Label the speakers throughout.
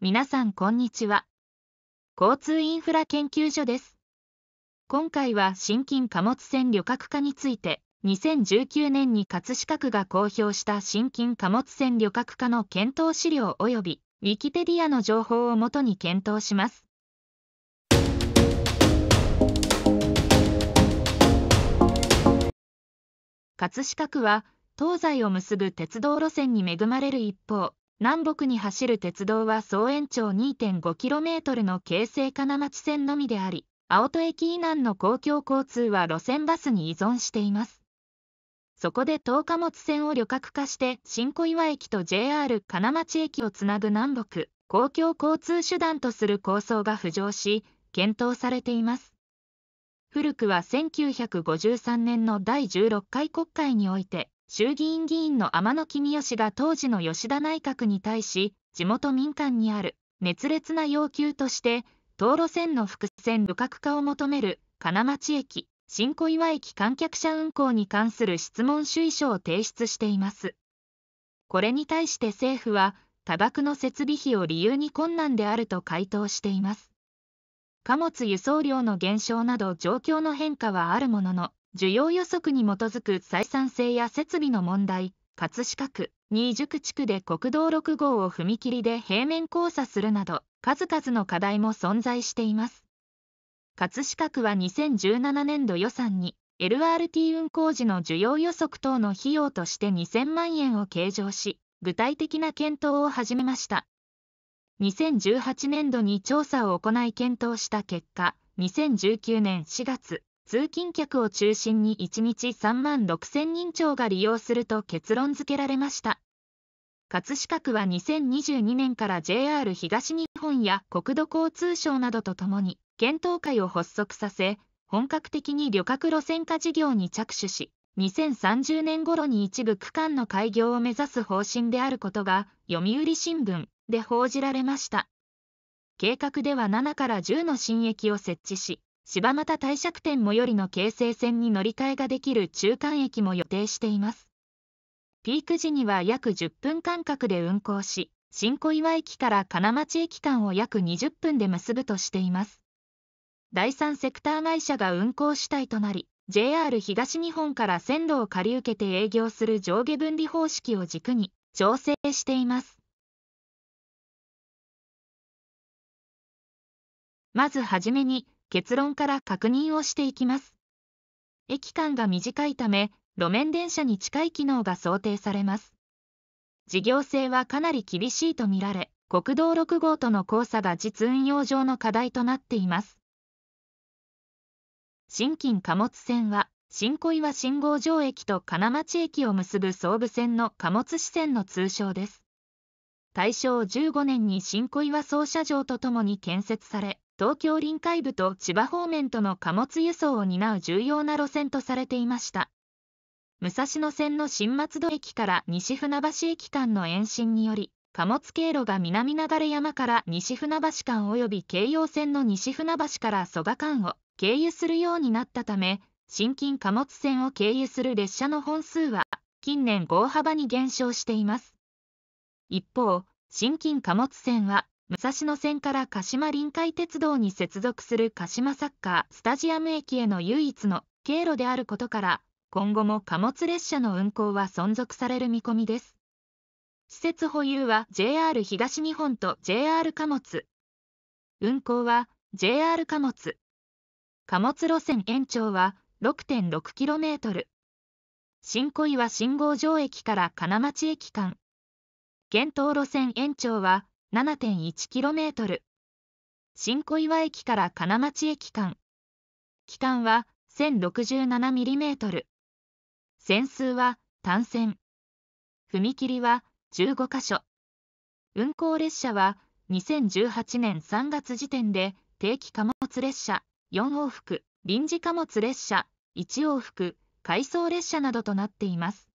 Speaker 1: 皆さんこんにちは。交通インフラ研究所です。今回は新金貨物船旅客化について、2019年に葛飾区が公表した新金貨物船旅客化の検討資料及び、ウィキペディアの情報をもとに検討します。葛飾区は東西を結ぶ鉄道路線に恵まれる一方南北に走る鉄道は総延長 2.5km の京成金町線のみであり、青戸駅以南の公共交通は路線バスに依存しています。そこで十日物線を旅客化して新小岩駅と JR 金町駅をつなぐ南北公共交通手段とする構想が浮上し検討されています古くは1953年の第16回国会において衆議院議員の天野公義が当時の吉田内閣に対し、地元民間にある熱烈な要求として、道路線の複線旅客化を求める金町駅、新小岩駅観客車運行に関する質問主意書を提出しています。これに対して政府は、多額の設備費を理由に困難であると回答しています。貨物輸送量の減少など状況の変化はあるものの、需要予測に基づく採算性や設備の問題、葛飾区、新宿地区で国道6号を踏切で平面交差するなど、数々の課題も存在しています。葛飾区は2017年度予算に、LRT 運行時の需要予測等の費用として2000万円を計上し、具体的な検討を始めました。2018年度に調査を行い検討した結果、2019年4月、通勤客を中心に1日3万6000人超が利用すると結論付けられました。葛飾区は2022年から JR 東日本や国土交通省などとともに検討会を発足させ、本格的に旅客路線化事業に着手し、2030年頃に一部区間の開業を目指す方針であることが読売新聞で報じられました。計画では7から10の新駅を設置し、柴又帝釈店最寄りの京成線に乗り換えができる中間駅も予定しています。ピーク時には約10分間隔で運行し、新小岩駅から金町駅間を約20分で結ぶとしています。第三セクター会社が運行主体となり、JR 東日本から線路を借り受けて営業する上下分離方式を軸に調整しています。まずはじめに、結論から確認をしていきます。駅間が短いため、路面電車に近い機能が想定されます。事業性はかなり厳しいとみられ、国道6号との交差が実運用上の課題となっています。新金貨物線は、新小岩信号場駅と金町駅を結ぶ総武線の貨物支線の通称です。大正15年に新小岩操車場とともに建設され、東京臨海部と千葉方面との貨物輸送を担う重要な路線とされていました。武蔵野線の新松戸駅から西船橋駅間の延伸により、貨物経路が南流山から西船橋間及び京葉線の西船橋から蘇我間を経由するようになったため、新近貨物線を経由する列車の本数は、近年大幅に減少しています。一方、新近貨物線は武蔵野線から鹿島臨海鉄道に接続する鹿島サッカースタジアム駅への唯一の経路であることから、今後も貨物列車の運行は存続される見込みです。施設保有は JR 東日本と JR 貨物。運行は JR 貨物。貨物路線延長は 6.6km。新小岩信号場駅から金町駅間。検討路線延長は 7.1km 新小岩駅から金町駅間期間は 1067mm 線数は単線踏切は15カ所運行列車は2018年3月時点で定期貨物列車4往復臨時貨物列車1往復回送列車などとなっています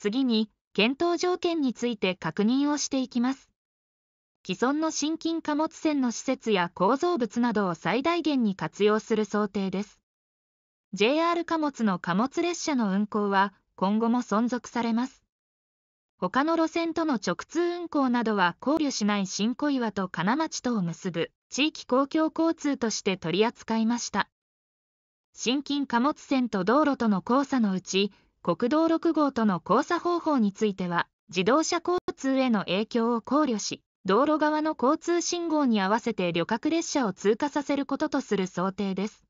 Speaker 1: 次に、検討条件について確認をしていきます。既存の新金貨物船の施設や構造物などを最大限に活用する想定です。JR 貨物の貨物列車の運行は今後も存続されます。他の路線との直通運行などは考慮しない新小岩と金町とを結ぶ地域公共交通として取り扱いました。新金貨物船と道路との交差のうち、国道6号との交差方法については、自動車交通への影響を考慮し、道路側の交通信号に合わせて旅客列車を通過させることとする想定です。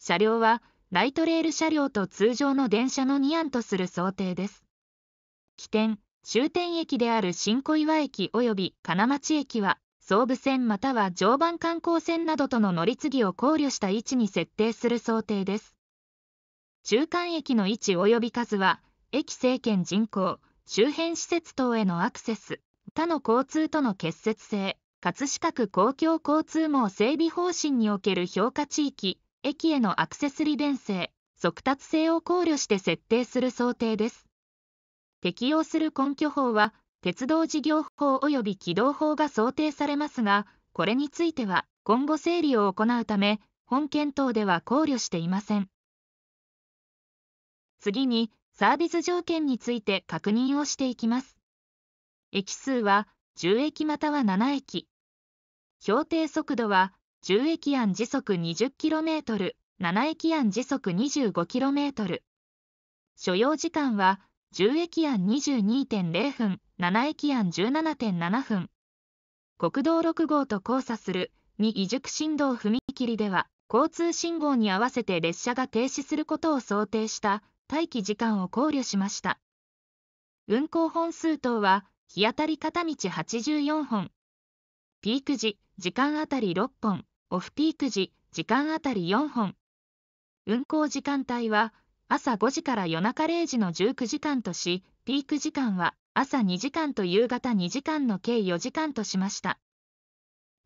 Speaker 1: 車両は、ライトレール車両と通常の電車の2案とする想定です。起点、終点駅である新小岩駅及び金町駅は、総武線または常磐観光線などとの乗り継ぎを考慮した位置に設定する想定です。中間駅の位置及び数は、駅政権人口、周辺施設等へのアクセス、他の交通との結節性、葛飾区公共交通網整備方針における評価地域、駅へのアクセス利便性、速達性を考慮して設定する想定です。適用する根拠法は、鉄道事業法及び軌道法が想定されますが、これについては今後整理を行うため、本検討では考慮していません。次に、サービス条件について確認をしていきます。駅数は10駅または7駅。標定速度は10駅案時速 20km、7駅案時速 25km。所要時間は10駅案22.0分、7駅案17.7分。国道6号と交差する2移熟振動踏切では、交通信号に合わせて列車が停止することを想定した待機時間を考慮しました。運行本数等は、日当たり片道84本。ピーク時、時間あたり6本、オフピーク時、時間あたり4本。運行時間帯は、朝5時から夜中0時の19時間とし、ピーク時間は朝2時間と夕方2時間の計4時間としました。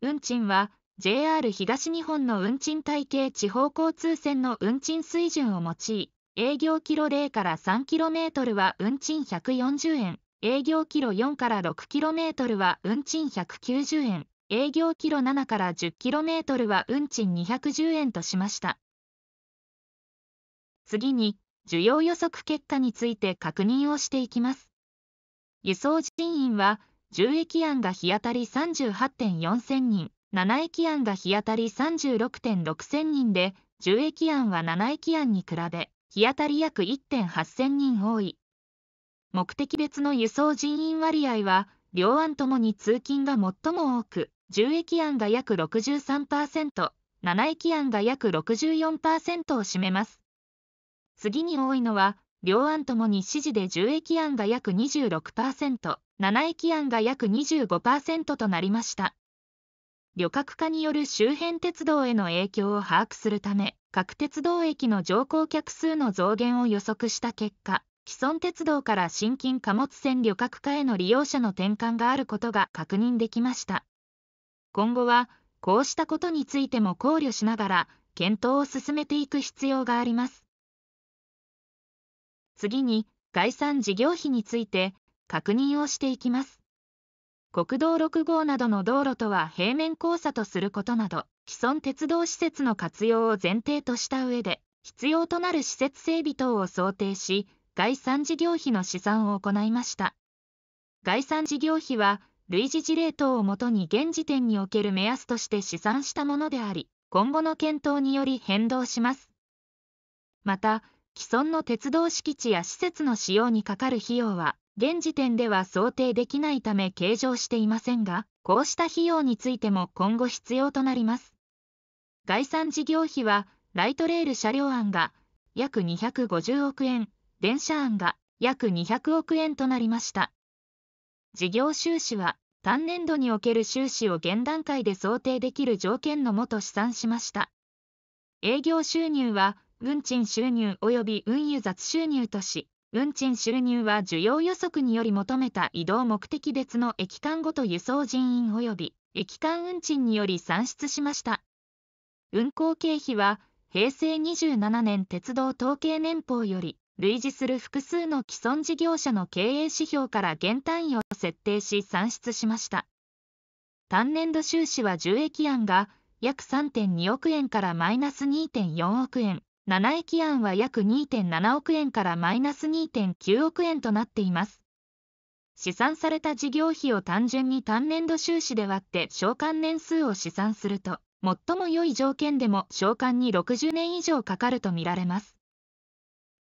Speaker 1: 運賃は JR 東日本の運賃体系地方交通線の運賃水準を用い、営業キロ0から3トルは運賃140円、営業キロ4から6トルは運賃190円、営業キロ7から1 0トルは運賃210円としました。次に、需要予測結果について確認をしていきます。輸送人員は、10駅案が日当たり38.4千人、7駅案が日当たり36.6千人で、10駅案は7駅案に比べ、日当たり約1 8 0 0人多い。目的別の輸送人員割合は、両案ともに通勤が最も多く、10駅案が約63%、7駅案が約64%を占めます。次に多いのは、両案ともに支持で10駅案が約26%、7駅案が約25%となりました。旅客化による周辺鉄道への影響を把握するため、各鉄道駅の乗降客数の増減を予測した結果、既存鉄道から新近貨物船旅客化への利用者の転換があることが確認できました。今後は、こうしたことについても考慮しながら、検討を進めていく必要があります。次に、概算事業費について確認をしていきます。国道6号などの道路とは平面交差とすることなど、既存鉄道施設の活用を前提とした上で、必要となる施設整備等を想定し、概算事業費の試算を行いました。概算事業費は、類似事例等をもとに現時点における目安として試算したものであり、今後の検討により変動します。また、既存の鉄道敷地や施設の使用にかかる費用は、現時点では想定できないため計上していませんが、こうした費用についても今後必要となります。概算事業費は、ライトレール車両案が約250億円、電車案が約200億円となりました。事業収支は、単年度における収支を現段階で想定できる条件のもと試算しました。営業収入は、運賃収入及び運輸雑収入とし、運賃収入は需要予測により求めた移動目的別の駅間ごと輸送人員及び駅間運賃により算出しました。運行経費は平成27年鉄道統計年報より類似する複数の既存事業者の経営指標から減単位を設定し算出しました。単年度収支は受益案が約3.2億円からマイナス2.4億円、7駅案は約2.7億円からマイナス2.9億円となっています。試算された事業費を単純に単年度収支で割って償還年数を試算すると、最も良い条件でも償還に60年以上かかるとみられます。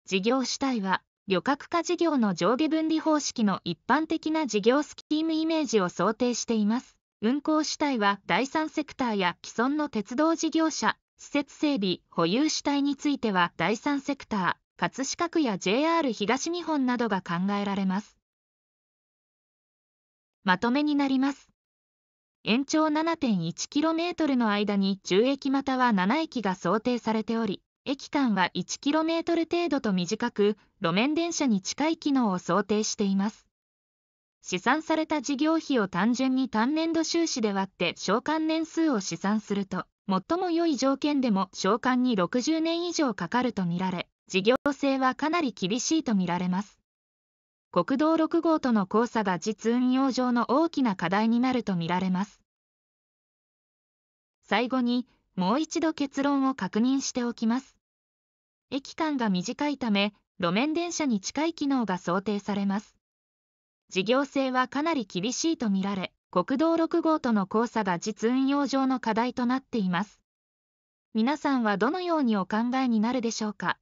Speaker 1: 事業主体は、旅客化事業の上下分離方式の一般的な事業スキームイメージを想定しています。運行主体は第三セクターや既存の鉄道事業者、施設整備、保有主体については第三セクター、葛飾区や JR 東日本などが考えられます。まとめになります。延長 7.1km の間に10駅または7駅が想定されており、駅間は 1km 程度と短く、路面電車に近い機能を想定しています。試算された事業費を単純に単年度収支で割って償還年数を試算すると、最も良い条件でも召喚に60年以上かかるとみられ、事業性はかなり厳しいとみられます。国道6号との交差が実運用上の大きな課題になるとみられます。最後に、もう一度結論を確認しておきます。駅間が短いため、路面電車に近い機能が想定されます。事業性はかなり厳しいとみられ、国道6号との交差が実運用上の課題となっています。皆さんはどのようにお考えになるでしょうか